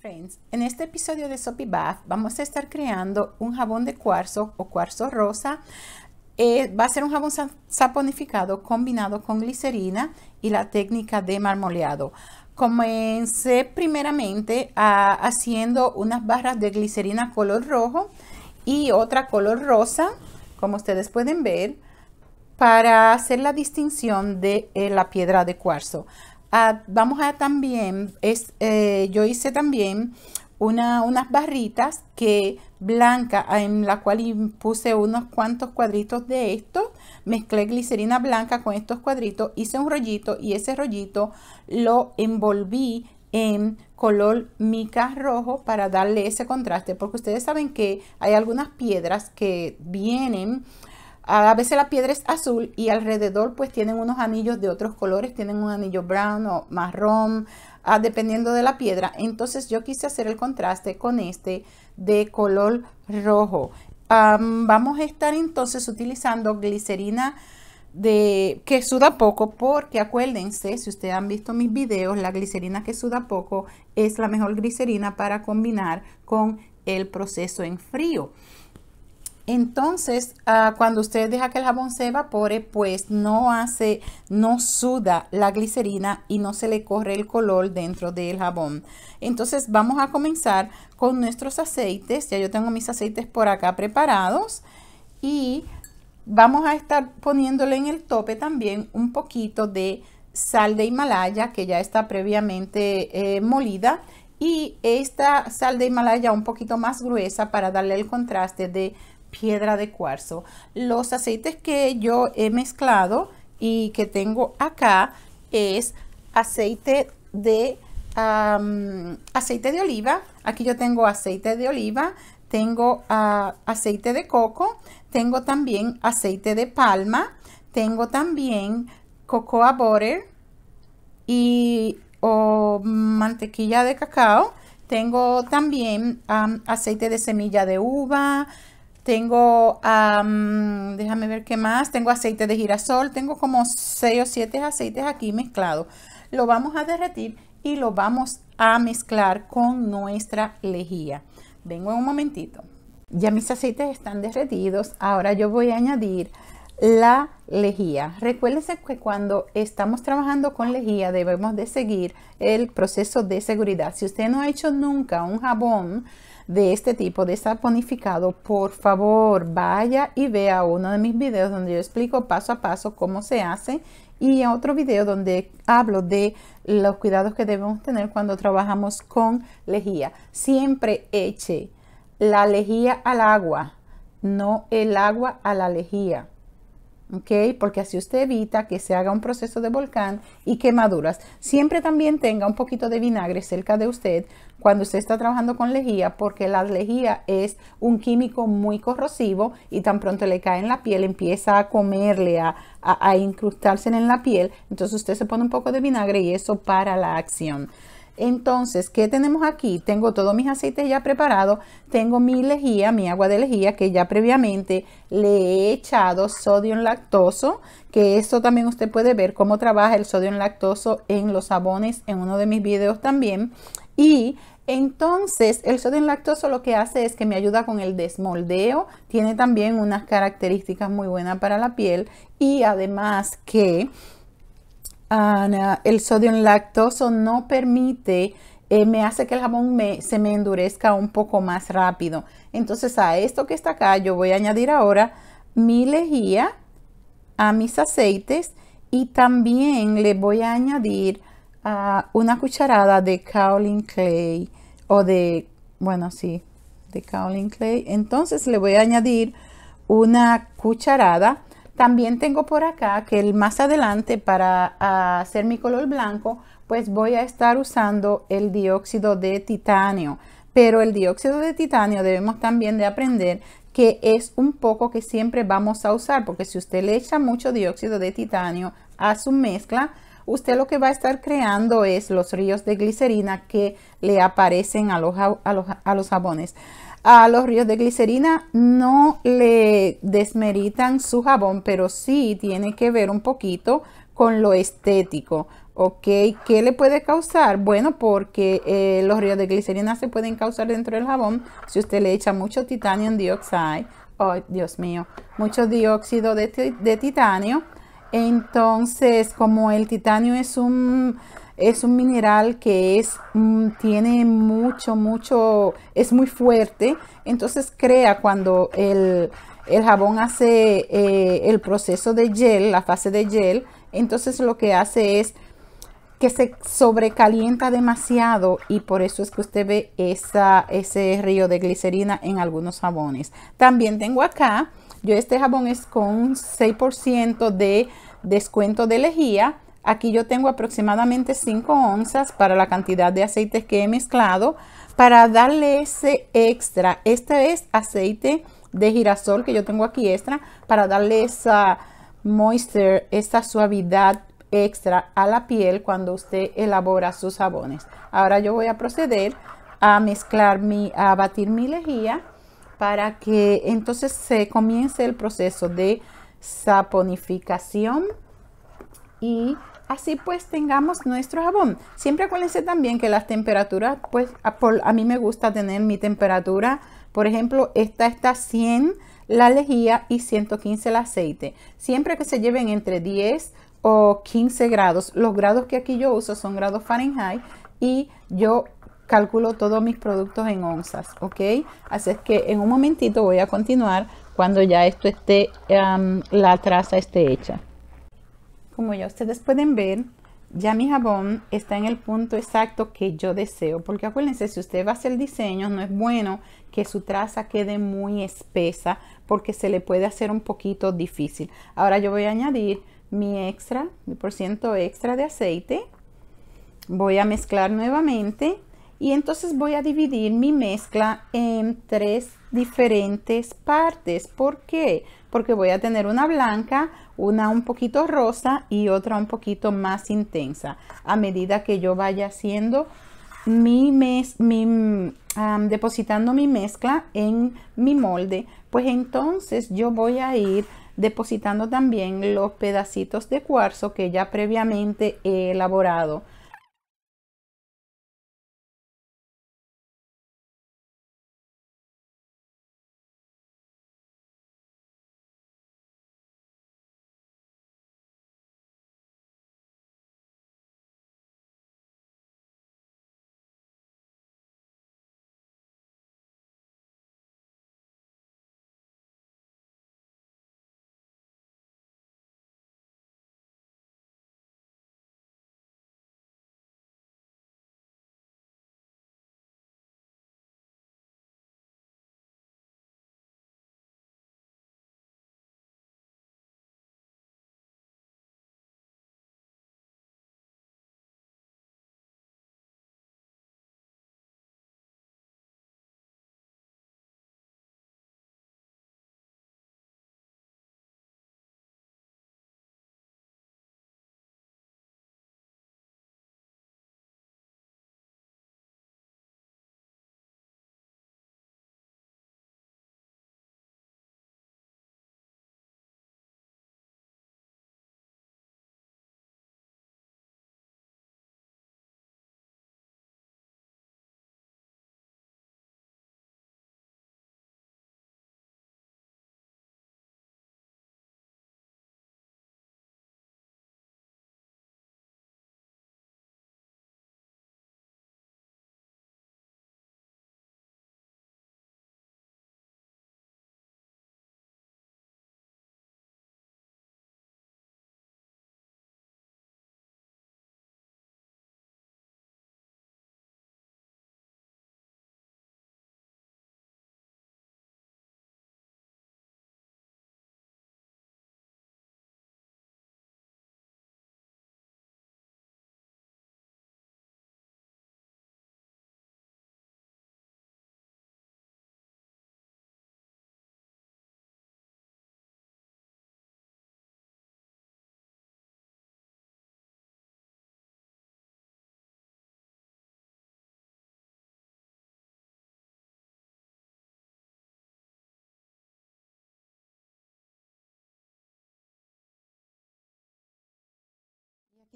Friends, en este episodio de Soapy Bath vamos a estar creando un jabón de cuarzo o cuarzo rosa. Eh, va a ser un jabón saponificado combinado con glicerina y la técnica de marmoleado. Comencé primeramente ah, haciendo unas barras de glicerina color rojo y otra color rosa, como ustedes pueden ver, para hacer la distinción de eh, la piedra de cuarzo. Ah, vamos a también, es, eh, yo hice también una, unas barritas que blanca ah, en la cual puse unos cuantos cuadritos de esto mezclé glicerina blanca con estos cuadritos hice un rollito y ese rollito lo envolví en color mica rojo para darle ese contraste porque ustedes saben que hay algunas piedras que vienen a veces la piedra es azul y alrededor pues tienen unos anillos de otros colores, tienen un anillo brown o marrón, ah, dependiendo de la piedra. Entonces yo quise hacer el contraste con este de color rojo. vamos a estar entonces utilizando glicerina de, que suda poco porque acuérdense, si ustedes han visto mis videos, la glicerina que suda poco es la mejor glicerina para combinar con el proceso en frío. Entonces, ah, cuando usted deja que el jabón se evapore, pues no hace, no suda la glicerina y no se le corre el color dentro del jabón. Entonces, vamos a comenzar con nuestros aceites. Ya yo tengo mis aceites por acá preparados y vamos a estar poniéndole en el tope también un poquito de sal de Himalaya que ya está previamente eh, molida y esta sal de Himalaya un poquito más gruesa para darle el contraste de piedra de cuarzo. Los aceites que yo he mezclado y que tengo acá es aceite de aceite de oliva. Aquí yo tengo aceite de oliva, tengo ah, aceite de coco, tengo también aceite de palma, tengo también cocoa butter y o mantequilla de cacao. Tengo también aceite de semilla de uva, tengo, déjame ver qué más. Tengo aceite de girasol. Tengo como 6 o 7 aceites aquí mezclados. Lo vamos a derretir y lo vamos a mezclar con nuestra lejía. Vengo en un momentito. Ya mis aceites están derretidos. Ahora yo voy a añadir la lejía. Recuérdense que cuando estamos trabajando con lejía debemos de seguir el proceso de seguridad. Si usted no ha hecho nunca un jabón, de este tipo de saponificado, por favor vaya y vea uno de mis videos donde yo explico paso a paso cómo se hace y otro video donde hablo de los cuidados que debemos tener cuando trabajamos con lejía. Siempre eche la lejía al agua, no el agua a la lejía. ¿ok? Porque así usted evita que se haga un proceso de volcán y quemaduras. Siempre también tenga un poquito de vinagre cerca de usted cuando usted está trabajando con lejía, porque la lejía es un químico muy corrosivo y tan pronto le cae en la piel, empieza a comerle, a, incrustarse en la piel. Entonces usted se pone un poco de vinagre y eso para la acción. Entonces, ¿qué tenemos aquí? Tengo todos mis aceites ya preparados, tengo mi lejía, mi agua de lejía que ya previamente le he echado sodio lactoso, que esto también usted puede ver cómo trabaja el sodio lactoso en los sabones en uno de mis videos también. Y entonces, el sodio lactoso lo que hace es que me ayuda con el desmoldeo, tiene también unas características muy buenas para la piel y además que el sodio lactoso no permite, eh, me hace que el jabón se me endurezca un poco más rápido. Entonces, a esto que está acá, yo voy a añadir ahora mi lejía a mis aceites y también le voy a añadir una cucharada de kaolin clay o de, bueno, sí, de kaolin clay. Entonces le voy a añadir una cucharada. También tengo por acá que el más adelante para ah, hacer mi color blanco, pues voy a estar usando el dióxido de titanio. Pero el dióxido de titanio debemos también de aprender que es un poco que siempre vamos a usar, porque si usted le echa mucho dióxido de titanio a su mezcla, usted lo que va a estar creando es los ríos de glicerina que le aparecen a los, a los, jabones. A los ríos de glicerina no le desmeritan su jabón, pero sí tiene que ver un poquito con lo estético. ¿Ok? ¿Qué le puede causar? Bueno, porque eh, los ríos de glicerina se pueden causar dentro del jabón si usted le echa mucho titanium dioxide. Oh, Dios mío, mucho dióxido de, de titanio entonces, como el titanio es un, es un mineral que es, mm, tiene mucho, mucho, es muy fuerte, entonces crea cuando el, jabón hace eh, el proceso de gel, la fase de gel, entonces lo que hace es que se sobrecalienta demasiado y por eso es que usted ve esa, ese río de glicerina en algunos jabones. También tengo acá yo este jabón es con 6% de descuento de lejía. Aquí yo tengo aproximadamente 5 onzas para la cantidad de aceites que he mezclado. Para darle ese extra, este es aceite de girasol que yo tengo aquí extra, para darle esa moisture, esa suavidad extra a la piel cuando usted elabora sus jabones. Ahora yo voy a proceder a mezclar mi, a batir mi lejía para que entonces se comience el proceso de saponificación y así pues tengamos nuestro jabón. Siempre acuérdense también que las temperaturas, pues a, a, mí me gusta tener mi temperatura, por ejemplo, esta está 100 la lejía y 115 el aceite. Siempre que se lleven entre 10 o 15 grados, los grados que aquí yo uso son grados Fahrenheit y yo calculo todos mis productos en onzas, ¿ok? Así es que en un momentito voy a continuar cuando ya esto esté, la traza esté hecha. Como ya ustedes pueden ver, ya mi jabón está en el punto exacto que yo deseo, porque acuérdense, si usted va a hacer diseño no es bueno que su traza quede muy espesa, porque se le puede hacer un poquito difícil. Ahora yo voy a añadir mi extra, mi por ciento extra de aceite. Voy a mezclar nuevamente y entonces voy a dividir mi mezcla en tres diferentes partes. ¿Por qué? Porque voy a tener una blanca, una un poquito rosa y otra un poquito más intensa. A medida que yo vaya haciendo mi, mes, mi depositando mi mezcla en mi molde, pues entonces yo voy a ir depositando también los pedacitos de cuarzo que ya previamente he elaborado.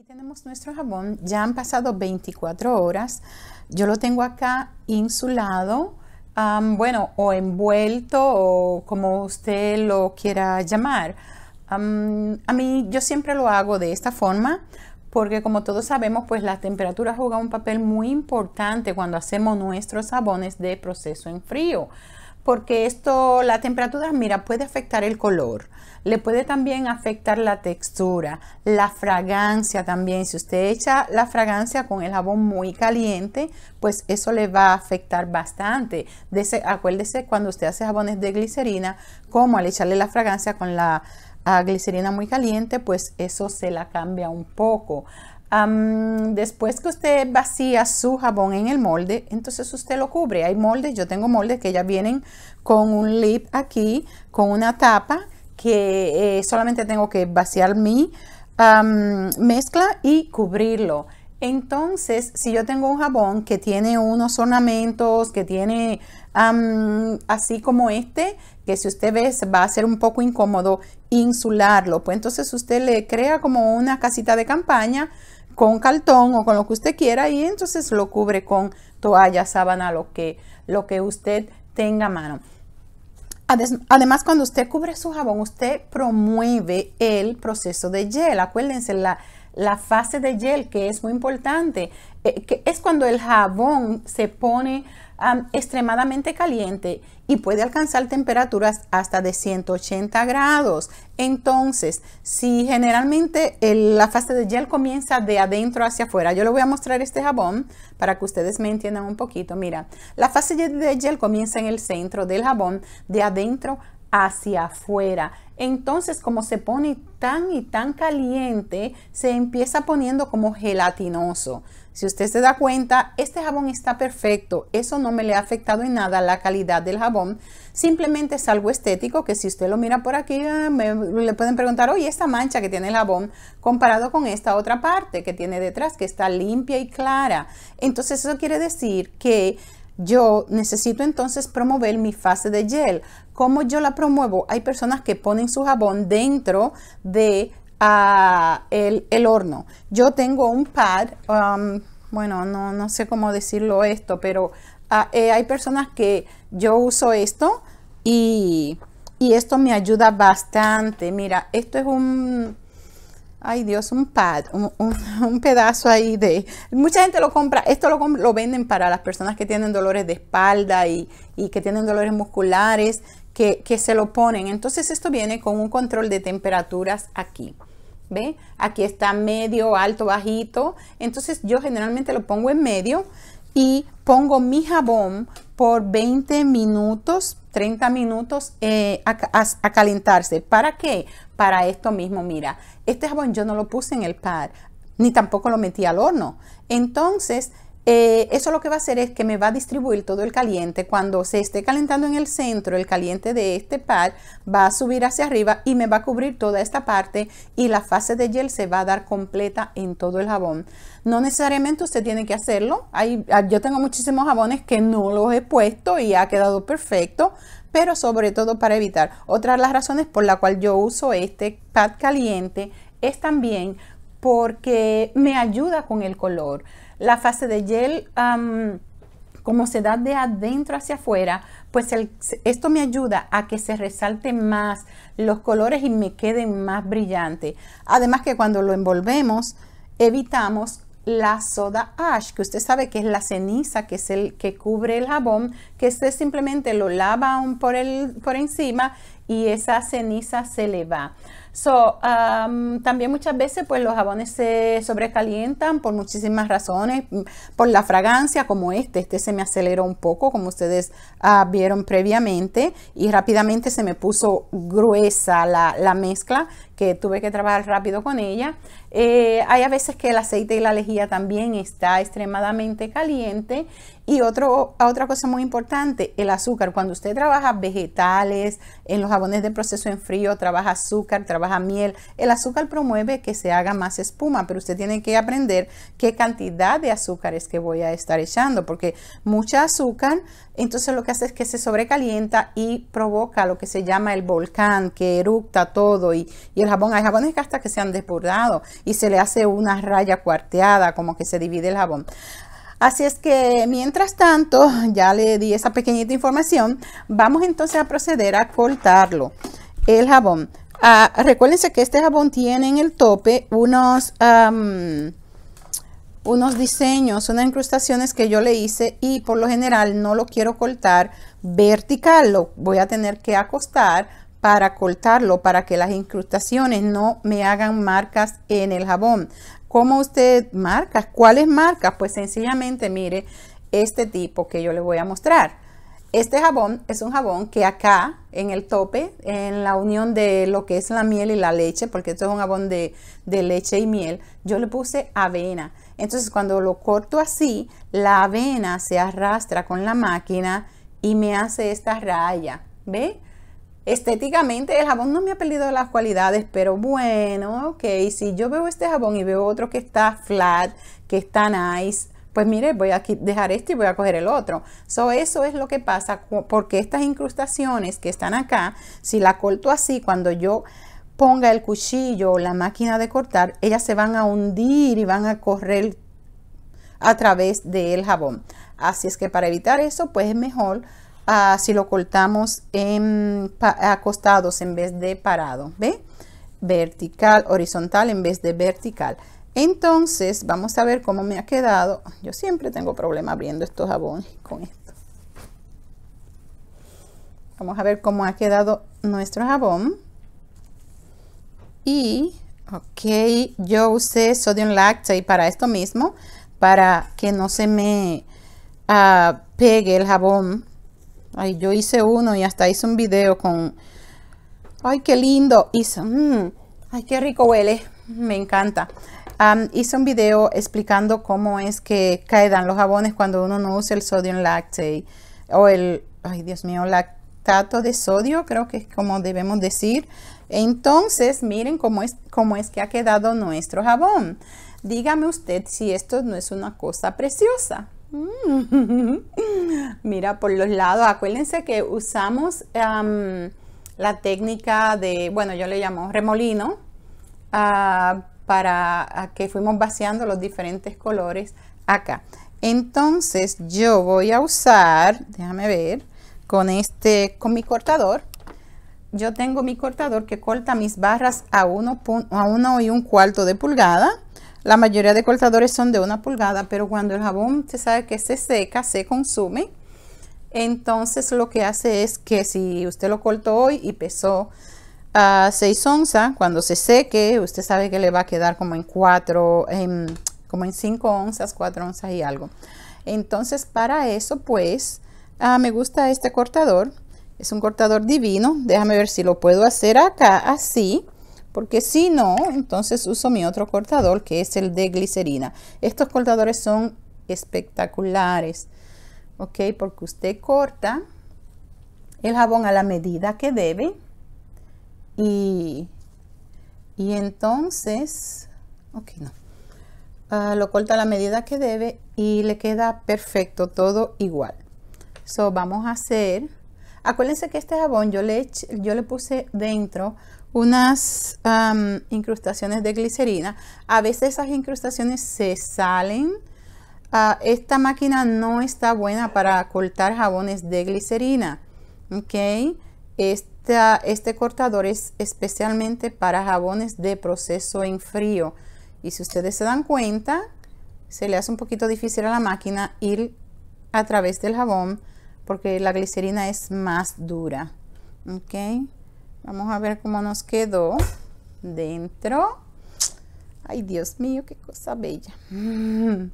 Aquí tenemos nuestro jabón, ya han pasado 24 horas. Yo lo tengo acá insulado, bueno, o envuelto, o como usted lo quiera llamar. a mí yo siempre lo hago de esta forma porque como todos sabemos, pues la temperatura juega un papel muy importante cuando hacemos nuestros jabones de proceso en frío porque esto, la temperatura, mira, puede afectar el color, le puede también afectar la textura, la fragancia también. Si usted echa la fragancia con el jabón muy caliente, pues eso le va a afectar bastante. acuérdese cuando usted hace jabones de glicerina, como al echarle la fragancia con la ah, glicerina muy caliente, pues eso se la cambia un poco después que usted vacía su jabón en el molde, entonces usted lo cubre. Hay moldes, yo tengo moldes que ya vienen con un lip aquí, con una tapa, que eh, solamente tengo que vaciar mi mezcla y cubrirlo. Entonces, si yo tengo un jabón que tiene unos ornamentos, que tiene así como este, que si usted ve va a ser un poco incómodo insularlo, pues entonces usted le crea como una casita de campaña con cartón o con lo que usted quiera y entonces lo cubre con toalla, sábana, lo que, lo que usted tenga a mano. Además, cuando usted cubre su jabón, usted promueve el proceso de gel. Acuérdense la, fase de gel que es muy importante, eh, que es cuando el jabón se pone extremadamente caliente y puede alcanzar temperaturas hasta de 180 grados. Entonces, si generalmente la fase de gel comienza de adentro hacia afuera, yo le voy a mostrar este jabón para que ustedes me entiendan un poquito. Mira, la fase de gel comienza en el centro del jabón, de adentro hacia afuera. Entonces, como se pone tan y tan caliente, se empieza poniendo como gelatinoso. Si usted se da cuenta, este jabón está perfecto, eso no me le ha afectado en nada la calidad del jabón, simplemente es algo estético que si usted lo mira por aquí, ah, le pueden preguntar, oye, esta mancha que tiene el jabón comparado con esta otra parte que tiene detrás, que está limpia y clara. Entonces eso quiere decir que yo necesito entonces promover mi fase de gel. ¿Cómo yo la promuevo? Hay personas que ponen su jabón dentro de el, horno. Yo tengo un pad, um, bueno, no, sé cómo decirlo esto, pero ah, eh, hay personas que yo uso esto y, esto me ayuda bastante. Mira, esto es un ay Dios, un pad, un, pedazo ahí de... Mucha gente lo compra, esto lo, lo venden para las personas que tienen dolores de espalda y, que tienen dolores musculares, que, que, se lo ponen. Entonces esto viene con un control de temperaturas aquí. ¿Ve? Aquí está medio, alto, bajito. Entonces yo generalmente lo pongo en medio y pongo mi jabón por 20 minutos, 30 minutos eh, a, calentarse. ¿Para qué? Para esto mismo, mira, este jabón yo no lo puse en el par, ni tampoco lo metí al horno. Entonces, eh, eso lo que va a hacer es que me va a distribuir todo el caliente. Cuando se esté calentando en el centro, el caliente de este pad va a subir hacia arriba y me va a cubrir toda esta parte y la fase de gel se va a dar completa en todo el jabón. No necesariamente usted tiene que hacerlo. Ah, yo tengo muchísimos jabones que no los he puesto y ha quedado perfecto pero sobre todo para evitar. Otra de las razones por la cual yo uso este pad caliente es también porque me ayuda con el color. La fase de gel, como se da de adentro hacia afuera, pues esto me ayuda a que se resalten más los colores y me queden más brillantes. Además que cuando lo envolvemos, evitamos la soda ash, que usted sabe que es la ceniza, que es el que cubre el jabón, que usted simplemente lo lava por, el, por encima y esa ceniza se le va. So, um, también muchas veces pues los jabones se sobrecalientan por muchísimas razones, mm, por la fragancia como este, este se me aceleró un poco como ustedes ah, vieron previamente y rápidamente se me puso gruesa la, mezcla que tuve que trabajar rápido con ella. Eh, hay a veces que el aceite y la lejía también está extremadamente caliente y otra cosa muy importante, el azúcar. Cuando usted trabaja vegetales, en los jabones de proceso en frío, trabaja azúcar, trabaja miel, el azúcar promueve que se haga más espuma, pero usted tiene que aprender qué cantidad de azúcar es que voy a estar echando, porque mucha azúcar, entonces lo que hace es que se sobrecalienta y provoca lo que se llama el volcán, que eructa todo y, y el jabón, hay jabones que hasta que se han desbordado y se le hace una raya cuarteada, como que se divide el jabón. Así es que mientras tanto, ya le di esa pequeñita información, vamos entonces a proceder a cortarlo. El jabón. Ah, recuérdense que este jabón tiene en el tope unos, unos diseños, unas incrustaciones que yo le hice y por lo general no lo quiero cortar vertical, lo voy a tener que acostar para cortarlo para que las incrustaciones no me hagan marcas en el jabón. ¿Cómo usted marca? ¿Cuáles marcas? Pues sencillamente mire este tipo que yo le voy a mostrar. Este jabón es un jabón que acá en el tope, en la unión de lo que es la miel y la leche, porque esto es un jabón de, leche y miel, yo le puse avena. Entonces cuando lo corto así, la avena se arrastra con la máquina y me hace esta raya. ¿Ve? Estéticamente el jabón no me ha perdido las cualidades, pero bueno, ok, si yo veo este jabón y veo otro que está flat, que está nice, pues mire, voy a dejar este y voy a coger el otro. So, eso es lo que pasa porque estas incrustaciones que están acá, si la corto así, cuando yo ponga el cuchillo o la máquina de cortar, ellas se van a hundir y van a correr a través del jabón. Así es que para evitar eso, pues es mejor Ah, si lo cortamos en acostados en vez de parado, ¿ve? Vertical, horizontal en vez de vertical. Entonces, vamos a ver cómo me ha quedado. Yo siempre tengo problema abriendo estos jabones con esto. Vamos a ver cómo ha quedado nuestro jabón. Y, ok, yo usé sodium lactate para esto mismo, para que no se me ah, pegue el jabón Ay, yo hice uno y hasta hice un video con... Ay, qué lindo. hizo. Mm, ay, qué rico huele. Me encanta. Hizo hice un video explicando cómo es que caedan los jabones cuando uno no usa el sodio en lactate o el, ay Dios mío, lactato de sodio, creo que es como debemos decir. Entonces, miren cómo es, cómo es que ha quedado nuestro jabón. Dígame usted si esto no es una cosa preciosa. Mira, por los lados, acuérdense que usamos la técnica de, bueno, yo le llamo remolino, ah, para que fuimos vaciando los diferentes colores acá. Entonces yo voy a usar, déjame ver, con este, con mi cortador. Yo tengo mi cortador que corta mis barras a 1 a uno y un cuarto de pulgada la mayoría de cortadores son de una pulgada, pero cuando el jabón se sabe que se este seca, se consume, entonces lo que hace es que si usted lo cortó hoy y pesó a ah, 6 onzas, cuando se seque, usted sabe que le va a quedar como en 4, em, como en 5 onzas, 4 onzas y algo. Entonces para eso pues ah, me gusta este cortador, es un cortador divino, déjame ver si lo puedo hacer acá así porque si no, entonces uso mi otro cortador que es el de glicerina. Estos cortadores son espectaculares, ¿ok? Porque usted corta el jabón a la medida que debe y, y entonces, ok, no. Ah, lo corta a la medida que debe y le queda perfecto, todo igual. So, vamos a hacer, acuérdense que este jabón yo le, yo le puse dentro unas incrustaciones de glicerina. A veces esas incrustaciones se salen. Ah, esta máquina no está buena para cortar jabones de glicerina. ok este cortador es especialmente para jabones de proceso en frío. Y si ustedes se dan cuenta, se le hace un poquito difícil a la máquina ir a través del jabón porque la glicerina es más dura. Vamos a ver cómo nos quedó dentro. Ay, Dios mío, qué cosa bella. Mm.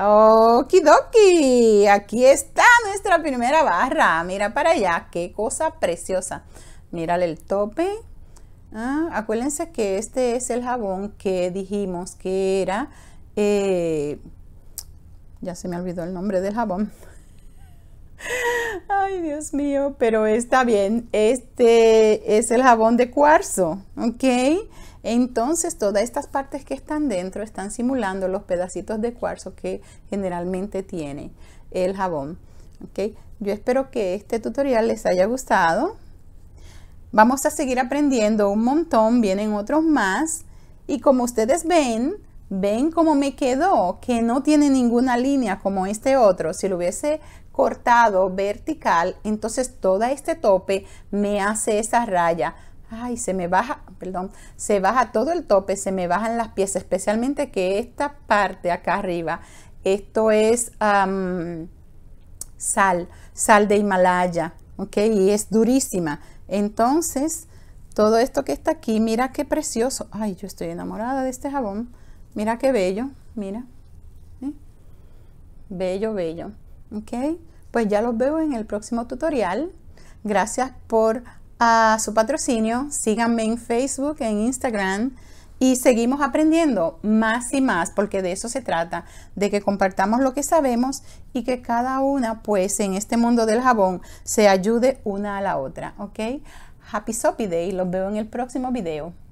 Okidoki, aquí está nuestra primera barra. Mira para allá, qué cosa preciosa. Mírale el tope. Ah, acuérdense que este es el jabón que dijimos que era... Eh, ya se me olvidó el nombre del jabón. Ay, Dios mío, pero está bien. Este es el jabón de cuarzo, ¿ok? Entonces, todas estas partes que están dentro están simulando los pedacitos de cuarzo que generalmente tiene el jabón. ¿ok? Yo espero que este tutorial les haya gustado. Vamos a seguir aprendiendo un montón, vienen otros más. Y como ustedes ven, ven cómo me quedó, que no tiene ninguna línea como este otro. Si lo hubiese cortado vertical, entonces todo este tope me hace esa raya. Ay, se me baja, perdón, se baja todo el tope, se me bajan las piezas, especialmente que esta parte acá arriba, esto es sal, sal de Himalaya, ¿ok? Y es durísima. Entonces, todo esto que está aquí, mira qué precioso. Ay, yo estoy enamorada de este jabón. Mira qué bello, mira. Bello, bello. ¿Ok? Pues ya los veo en el próximo tutorial. Gracias por ah, su patrocinio. Síganme en Facebook, en Instagram y seguimos aprendiendo más y más porque de eso se trata, de que compartamos lo que sabemos y que cada una pues en este mundo del jabón se ayude una a la otra, ¿ok? Happy Soapy Day, los veo en el próximo video.